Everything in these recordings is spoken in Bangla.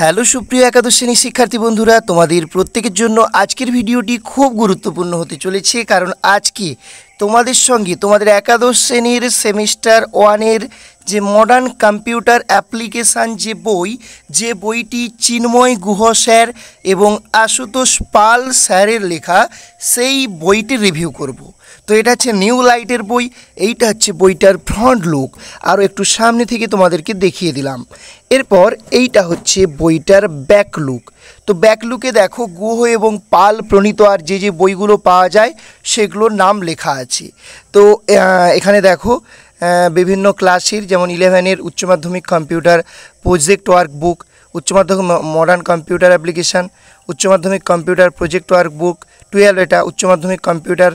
হ্যালো সুপ্রিয় একাদশ শ্রেণী শিক্ষার্থী বন্ধুরা তোমাদের প্রত্যেকের জন্য আজকের ভিডিওটি খুব গুরুত্বপূর্ণ হতে চলেছে কারণ আজকে তোমাদের সঙ্গে তোমাদের একাদশ শ্রেণীর সেমিস্টার ওয়ানের যে মডার্ন কম্পিউটার অ্যাপ্লিকেশান যে বই যে বইটি চিন্ময় গুহ স্যার এবং আশুতোষ পাল স্যারের লেখা সেই বইটি রিভিউ করব। তো এটা হচ্ছে নিউ লাইটের বই এইটা হচ্ছে বইটার ফ্রন্ট লুক আরও একটু সামনে থেকে তোমাদেরকে দেখিয়ে দিলাম এরপর এইটা হচ্ছে বইটার ব্যাক লুক তো ব্যাক লুকে দেখো গুহ এবং পাল প্রণীত আর যে যে বইগুলো পাওয়া যায় সেগুলোর নাম লেখা আছে তো এখানে দেখো বিভিন্ন ক্লাসের যেমন ইলেভেনের উচ্চ মাধ্যমিক কম্পিউটার প্রজেক্ট ওয়ার্ক বুক উচ্চ মাধ্যমিক মডার্ন কম্পিউটার অ্যাপ্লিকেশান উচ্চ মাধ্যমিক computer project work book twelve এটা উচ্চ মাধ্যমিক কম্পিউটার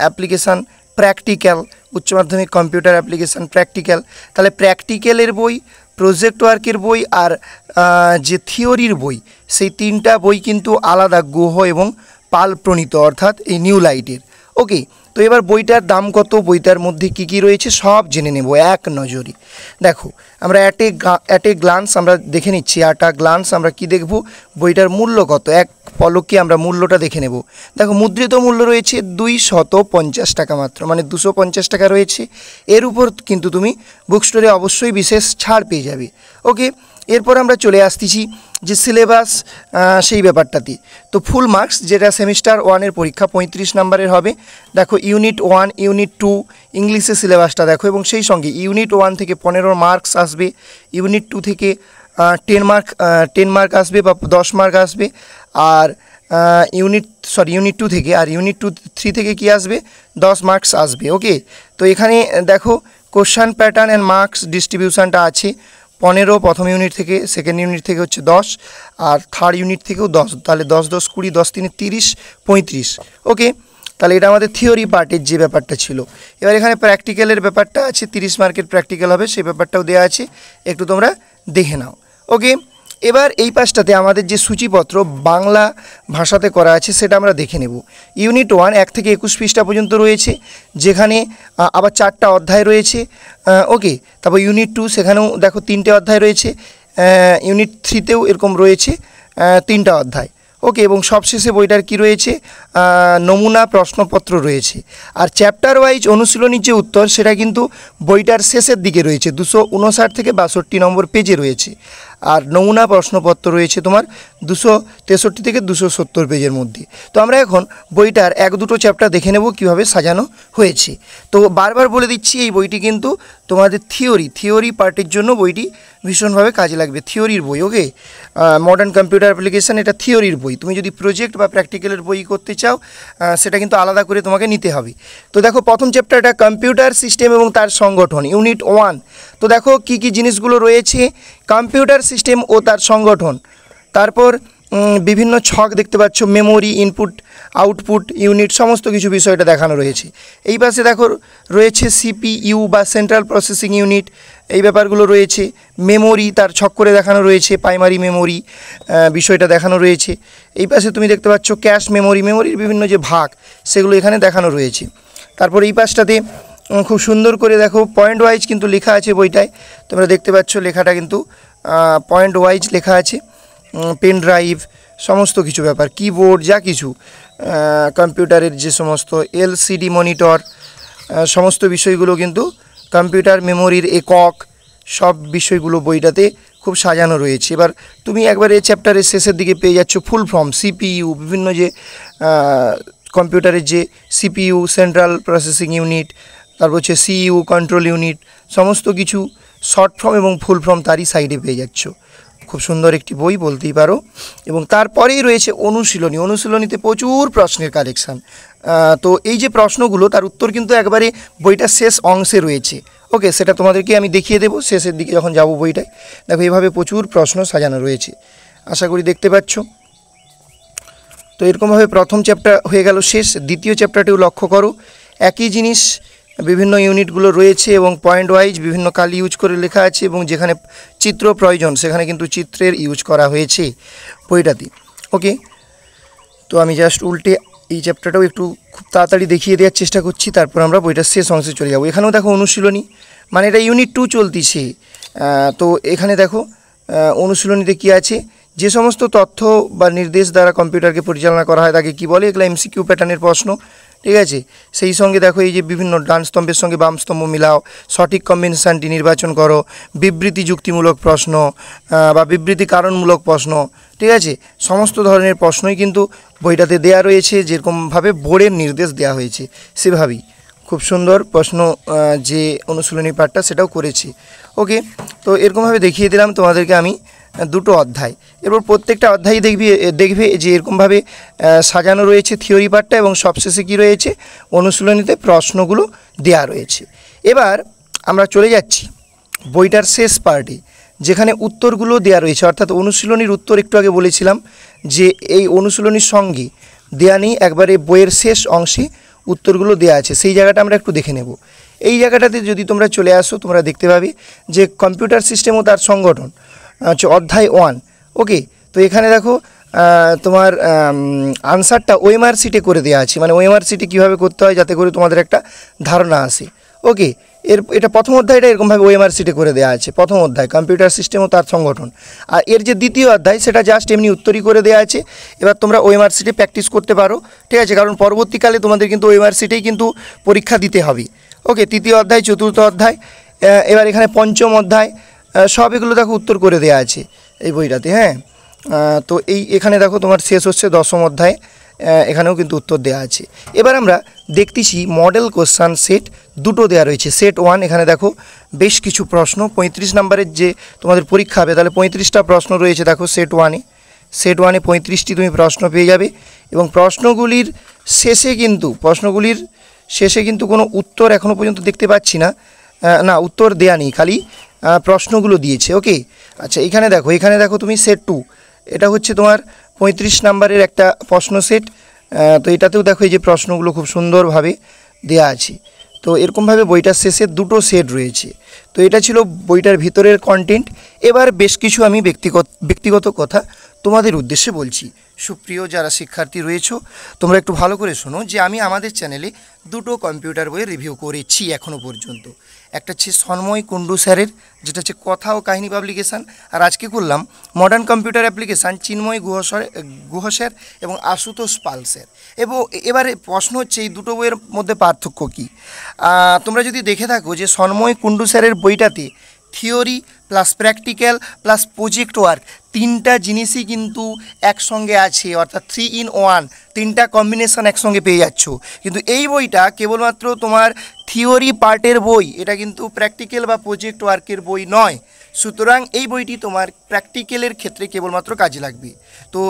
অ্যাপ্লিকেশান প্র্যাকটিক্যাল উচ্চ মাধ্যমিক কম্পিউটার অ্যাপ্লিকেশান প্র্যাকটিক্যাল তাহলে প্র্যাকটিক্যালের বই প্রজেক্ট ওয়ার্কের বই আর যে থিওরির বই সেই তিনটা বই কিন্তু আলাদা গুহ এবং পাল প্রণীত অর্থাৎ এই নিউ লাইটের ওকে তো এবার বইটার দাম কত বইটার মধ্যে কি কি রয়েছে সব জেনে নেব এক নজরে দেখো আমরা অ্যাটে এ গ্লান্স আমরা দেখে নিচ্ছি আটা গ্লান্স আমরা কি দেখব বইটার মূল্য কত এক পলকে আমরা মূল্যটা দেখে নেব দেখো মুদ্রিত মূল্য রয়েছে দুই শত পঞ্চাশ টাকা মাত্র মানে দুশো পঞ্চাশ টাকা রয়েছে এর উপর কিন্তু তুমি বুক স্টোরে অবশ্যই বিশেষ ছাড় পেয়ে যাবে ওকে এরপর আমরা চলে আসতেছি যে সিলেবাস সেই ব্যাপারটাতে তো ফুল মার্কস যেটা সেমিস্টার ওয়ানের পরীক্ষা পঁয়ত্রিশ নাম্বারের হবে দেখো ইউনিট ওয়ান ইউনিট টু ইংলিশে সিলেবাসটা দেখো এবং সেই সঙ্গে ইউনিট ওয়ান থেকে পনেরো মার্কস আসবে ইউনিট টু থেকে টেন মার্ক টেন মার্ক আসবে বা দশ মার্ক আসবে আর ইউনিট সরি ইউনিট টু থেকে আর ইউনিট টু থ্রি থেকে কি আসবে দশ মার্কস আসবে ওকে তো এখানে দেখো কোশ্চান প্যাটার্ন অ্যান্ড মার্কস ডিস্ট্রিবিউশানটা আছে পনেরো প্রথম ইউনিট থেকে সেকেন্ড ইউনিট থেকে হচ্ছে দশ আর থার্ড ইউনিট থেকেও দশ তাহলে দশ দশ কুড়ি দশ তিনে তিরিশ পঁয়ত্রিশ ওকে তাহলে এটা আমাদের থিওরি পার্টের যে ব্যাপারটা ছিল এবার এখানে প্র্যাকটিক্যালের ব্যাপারটা আছে তিরিশ মার্কের প্র্যাকটিক্যাল হবে সেই ব্যাপারটাও দেওয়া আছে একটু তোমরা দেখে নাও ওকে এবার এই পাশটাতে আমাদের যে সূচিপত্র বাংলা ভাষাতে করা আছে সেটা আমরা দেখে নেব ইউনিট ওয়ান এক থেকে একুশ পৃষ্ঠা পর্যন্ত রয়েছে যেখানে আবার চারটা অধ্যায় রয়েছে ওকে তারপর ইউনিট টু সেখানেও দেখো তিনটে অধ্যায় রয়েছে ইউনিট থ্রিতেও এরকম রয়েছে তিনটা অধ্যায় ওকে এবং সবশেষে বইটার কি রয়েছে নমুনা প্রশ্নপত্র রয়েছে আর চ্যাপ্টার ওয়াইজ অনুশীলনীর যে উত্তর সেটা কিন্তু বইটার শেষের দিকে রয়েছে দুশো উনষাট থেকে বাষট্টি নম্বর পেজে রয়েছে আর নমুনা প্রশ্নপত্র রয়েছে তোমার দুশো তেষট্টি থেকে দুশো সত্তর পেজের মধ্যে তো আমরা এখন বইটার এক দুটো চ্যাপ্টার দেখে নেব কিভাবে সাজানো হয়েছে তো বারবার বলে দিচ্ছি এই বইটি কিন্তু তোমাদের থিওরি থিওরি পার্টির জন্য বইটি ভীষণভাবে কাজে লাগবে থিওরির বই ওকে মডার্ন কম্পিউটার অ্যাপ্লিকেশান এটা থিওরির বই তুমি যদি প্রজেক্ট বা প্র্যাকটিক্যালের বই করতে চাও সেটা কিন্তু আলাদা করে তোমাকে নিতে হবে তো দেখো প্রথম চ্যাপ্টারটা কম্পিউটার সিস্টেম এবং তার সংগঠন ইউনিট ওয়ান তো দেখো কি কি জিনিসগুলো রয়েছে কম্পিউটার সিস্টেম ও তার সংগঠন তারপর বিভিন্ন ছক দেখতে পাচ্ছ মেমোরি ইনপুট আউটপুট ইউনিট সমস্ত কিছু বিষয়টা দেখানো রয়েছে এই পাশে দেখো রয়েছে সিপিইউ বা সেন্ট্রাল প্রসেসিং ইউনিট এই ব্যাপারগুলো রয়েছে মেমোরি তার ছক করে দেখানো রয়েছে প্রাইমারি মেমোরি বিষয়টা দেখানো রয়েছে এই পাশে তুমি দেখতে পাচ্ছ ক্যাশ মেমোরি মেমোরির বিভিন্ন যে ভাগ সেগুলো এখানে দেখানো রয়েছে তারপর এই পাশটাতে খুব সুন্দর করে দেখো পয়েন্ট ওয়াইজ কিন্তু লেখা আছে বইটায় তোমরা দেখতে পাচ্ছ লেখাটা কিন্তু পয়েন্ট ওয়াইজ লেখা আছে পেন ড্রাইভ সমস্ত কিছু ব্যাপার কিবোর্ড যা কিছু কম্পিউটারের যে সমস্ত এলসিডি মনিটর সমস্ত বিষয়গুলো কিন্তু কম্পিউটার মেমোরির একক সব বিষয়গুলো বইটাতে খুব সাজানো রয়েছে এবার তুমি একবার এই চ্যাপ্টারের শেষের দিকে পেয়ে যাচ্ছ ফুল ফর্ম সিপিইউ বিভিন্ন যে কম্পিউটারের যে সিপিইউ সেন্ট্রাল প্রসেসিং ইউনিট তারপর হচ্ছে সিইউ কন্ট্রোল ইউনিট সমস্ত কিছু শর্ট ফর্ম এবং ফুল ফর্ম তারই সাইডে পেয়ে যাচ্ছ খুব সুন্দর একটি বই বলতেই পারো এবং তারপরেই রয়েছে অনুশীলনী অনুশীলনীতে প্রচুর প্রশ্নের কালেকশান তো এই যে প্রশ্নগুলো তার উত্তর কিন্তু একবারে বইটা শেষ অংশে রয়েছে ওকে সেটা তোমাদেরকে আমি দেখিয়ে দেবো শেষের দিকে যখন যাব বইটায় দেখো এভাবে প্রচুর প্রশ্ন সাজানো রয়েছে আশা করি দেখতে পাচ্ছ তো এরকমভাবে প্রথম চ্যাপ্টার হয়ে গেল শেষ দ্বিতীয় চ্যাপ্টারটিও লক্ষ্য করো একই জিনিস বিভিন্ন ইউনিটগুলো রয়েছে এবং পয়েন্ট ওয়াইজ বিভিন্ন কালি ইউজ করে লেখা আছে এবং যেখানে চিত্র প্রয়োজন সেখানে কিন্তু চিত্রের ইউজ করা হয়েছে বইটাতে ওকে তো আমি জাস্ট উল্টে এই চ্যাপ্টারটাও একটু খুব তাড়াতাড়ি দেখিয়ে দেওয়ার চেষ্টা করছি তারপর আমরা বইটার শেষ অংশে চলে যাবো এখানেও দেখো অনুশীলনী মানে এটা ইউনিট টু চলতিছে তো এখানে দেখো অনুশীলনীতে কি আছে যে সমস্ত তথ্য বা নির্দেশ দ্বারা কম্পিউটারকে পরিচালনা করা হয় তাকে কী বলে এগুলো এমসিকিউ প্যাটার্নের প্রশ্ন ঠিক আছে সেই সঙ্গে দেখো এই যে বিভিন্ন ডান স্তম্ভের সঙ্গে বাম স্তম্ভ মিলাও সঠিক কম্বিনেশানটি নির্বাচন করো বিবৃতি যুক্তিমূলক প্রশ্ন বা বিবৃতি কারণমূলক প্রশ্ন ঠিক আছে সমস্ত ধরনের প্রশ্নই কিন্তু বইটাতে দেয়া রয়েছে যেরকমভাবে বোর্ডের নির্দেশ দেয়া হয়েছে সেভাবেই খুব সুন্দর প্রশ্ন যে অনুশীলনী পাঠটা সেটাও করেছি ওকে তো এরকমভাবে দেখিয়ে দিলাম তোমাদেরকে আমি দুটো অধ্যায় এরপর প্রত্যেকটা অধ্যায় দেখবি দেখবে যে এরকমভাবে সাজানো রয়েছে থিওরি পার্টটা এবং সবশেষে কী রয়েছে অনুশীলনীতে প্রশ্নগুলো দেয়া রয়েছে এবার আমরা চলে যাচ্ছি বইটার শেষ পার্টে যেখানে উত্তরগুলো দেয়া রয়েছে অর্থাৎ অনুশীলনীর উত্তর একটু আগে বলেছিলাম যে এই অনুশীলনীর সঙ্গে দেয়া নেই একবারে বইয়ের শেষ অংশে উত্তরগুলো দেয়া আছে সেই জায়গাটা আমরা একটু দেখে নেব এই জায়গাটাতে যদি তোমরা চলে আসো তোমরা দেখতে পাবে যে কম্পিউটার সিস্টেম ও তার সংগঠন হচ্ছে অধ্যায় ওয়ান ওকে তো এখানে দেখো তোমার আনসারটা ওএমআর সিটে করে দেওয়া আছে মানে ওএমআর সিটে কীভাবে করতে হয় যাতে করে তোমাদের একটা ধারণা আসে ওকে এর এটা প্রথম অধ্যায়টা এরকমভাবে ওএমআর সিটে করে দেওয়া আছে প্রথম অধ্যায় কম্পিউটার সিস্টেম ও তার সংগঠন আর এর যে দ্বিতীয় অধ্যায় সেটা জাস্ট এমনি উত্তরই করে দেওয়া আছে এবার তোমরা ওএমআর সিটে প্র্যাকটিস করতে পারো ঠিক আছে কারণ পরবর্তীকালে তোমাদের কিন্তু ওএমআর সিটেই কিন্তু পরীক্ষা দিতে হবে ওকে তৃতীয় অধ্যায় চতুর্থ অধ্যায় এবার এখানে পঞ্চম অধ্যায় সব এগুলো দেখো উত্তর করে দেওয়া আছে এই বইটাতে হ্যাঁ তো এই এখানে দেখো তোমার শেষ হচ্ছে দশম অধ্যায় এখানেও কিন্তু উত্তর দেওয়া আছে এবার আমরা দেখতেছি মডেল কোশ্চান সেট দুটো দেওয়া রয়েছে সেট ওয়ান এখানে দেখো বেশ কিছু প্রশ্ন ৩৫ নম্বরের যে তোমাদের পরীক্ষা হবে তাহলে পঁয়ত্রিশটা প্রশ্ন রয়েছে দেখো সেট ওয়ানে সেট ওয়ানে পঁয়ত্রিশটি তুমি প্রশ্ন পেয়ে যাবে এবং প্রশ্নগুলির শেষে কিন্তু প্রশ্নগুলির শেষে কিন্তু কোনো উত্তর এখনও পর্যন্ত দেখতে পাচ্ছি না না উত্তর দেয়া নেই খালি প্রশ্নগুলো দিয়েছে ওকে আচ্ছা এখানে দেখো এখানে দেখো তুমি সেট টু এটা হচ্ছে তোমার পঁয়ত্রিশ নাম্বারের একটা প্রশ্ন সেট তো এটাতেও দেখো এই যে প্রশ্নগুলো খুব সুন্দরভাবে দেয়া আছে তো এরকমভাবে বইটার শেষে দুটো সেট রয়েছে তো এটা ছিল বইটার ভিতরের কন্টেন্ট এবার বেশ কিছু আমি ব্যক্তিগত ব্যক্তিগত কথা তোমাদের উদ্দেশ্যে বলছি সুপ্রিয় যারা শিক্ষার্থী রয়েছ তোমরা একটু ভালো করে শোনো যে আমি আমাদের চ্যানেলে দুটো কম্পিউটার বইয়ের রিভিউ করেছি এখনও পর্যন্ত একটা হচ্ছে সন্ময় কুণ্ডু স্যারের যেটা হচ্ছে কথা ও কাহিনী পাবলিকেশান আর আজকে করলাম মডার্ন কম্পিউটার অ্যাপ্লিকেশান চিন্ময় গুহসর গুহ স্যার এবং আশুতোষ পাল স্যার এবং এবারে প্রশ্ন হচ্ছে এই দুটো বইয়ের মধ্যে পার্থক্য কী তোমরা যদি দেখে থাকো যে সন্ময় কুণ্ডু স্যারের বইটাতে theory plus practical plus project work তিনটা জিনিসই কিন্তু একসঙ্গে আছে অর্থাৎ থ্রি ইন ওয়ান তিনটা কম্বিনেশান একসঙ্গে পেয়ে যাচ্ছ কিন্তু এই বইটা কেবলমাত্র তোমার থিওরি পার্টের বই এটা কিন্তু প্র্যাকটিক্যাল বা প্রজেক্ট ওয়ার্কের বই নয় সুতরাং এই বইটি তোমার প্র্যাকটিক্যালের ক্ষেত্রে কেবলমাত্র কাজে লাগবে তো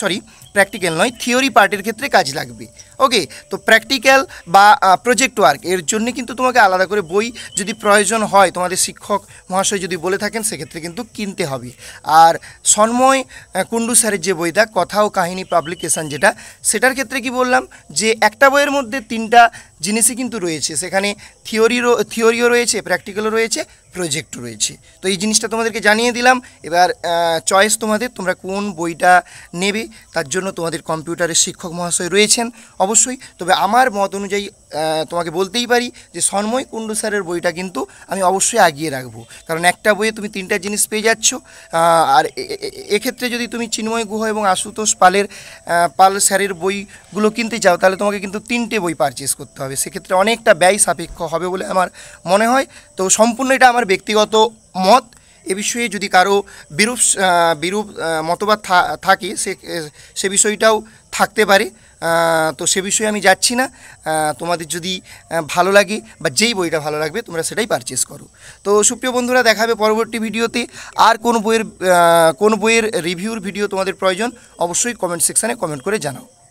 সরি প্র্যাকটিক্যাল নয় থিওরি পার্টের ক্ষেত্রে কাজ লাগবে ওকে তো প্র্যাকটিক্যাল বা প্রজেক্ট ওয়ার্ক এর জন্য কিন্তু তোমাকে আলাদা করে বই যদি প্রয়োজন হয় তোমাদের শিক্ষক মহাশয় যদি বলে থাকেন সেক্ষেত্রে কিন্তু কিনতে হবে আর সন্ময় কুণ্ডু স্যারের যে বইটা কথা ও কাহিনী পাবলিকেশান যেটা সেটার ক্ষেত্রে কি বললাম যে একটা বইয়ের মধ্যে তিনটা জিনিসই কিন্তু রয়েছে সেখানে থিওরিরও থিওরিও রয়েছে প্র্যাকটিক্যালও রয়েছে প্রজেক্টও রয়েছে তো এই জিনিসটা তোমাদেরকে জানিয়ে দিলাম এবার চয়েস তোমাদের তোমরা কোন বইটা নেবে তার জন্য তোমাদের কম্পিউটারের শিক্ষক মহাশয় রয়েছেন অবশ্যই অবশ্যই তবে আমার মত অনুযায়ী তোমাকে বলতেই পারি যে সন্ময় কুণ্ডু স্যারের বইটা কিন্তু আমি অবশ্যই আগিয়ে রাখবো কারণ একটা বইয়ে তুমি তিনটা জিনিস পেয়ে যাচ্ছ আর এক্ষেত্রে যদি তুমি চিন্ময় গুহ এবং আশুতোষ পালের পাল স্যারের বইগুলো কিনতে যাও তাহলে তোমাকে কিন্তু তিনটে বই পারচেস করতে হবে সেক্ষেত্রে অনেকটা ব্যয় সাপেক্ষ হবে বলে আমার মনে হয় তো সম্পূর্ণ এটা আমার ব্যক্তিগত মত এ বিষয়ে যদি কারো বিরূপ বিরূপ মতবাদ থাকে সে সে বিষয়টাও থাকতে পারে তো সে বিষয়ে আমি যাচ্ছি না তোমাদের যদি ভালো লাগে বা যেই বইটা ভালো লাগবে তোমরা সেটাই পারচেস করো তো সুপ্রিয় বন্ধুরা দেখাবে পরবর্তী ভিডিওতে আর কোন বইয়ের কোন বইয়ের রিভিউর ভিডিও তোমাদের প্রয়োজন অবশ্যই কমেন্ট সেকশানে কমেন্ট করে জানাও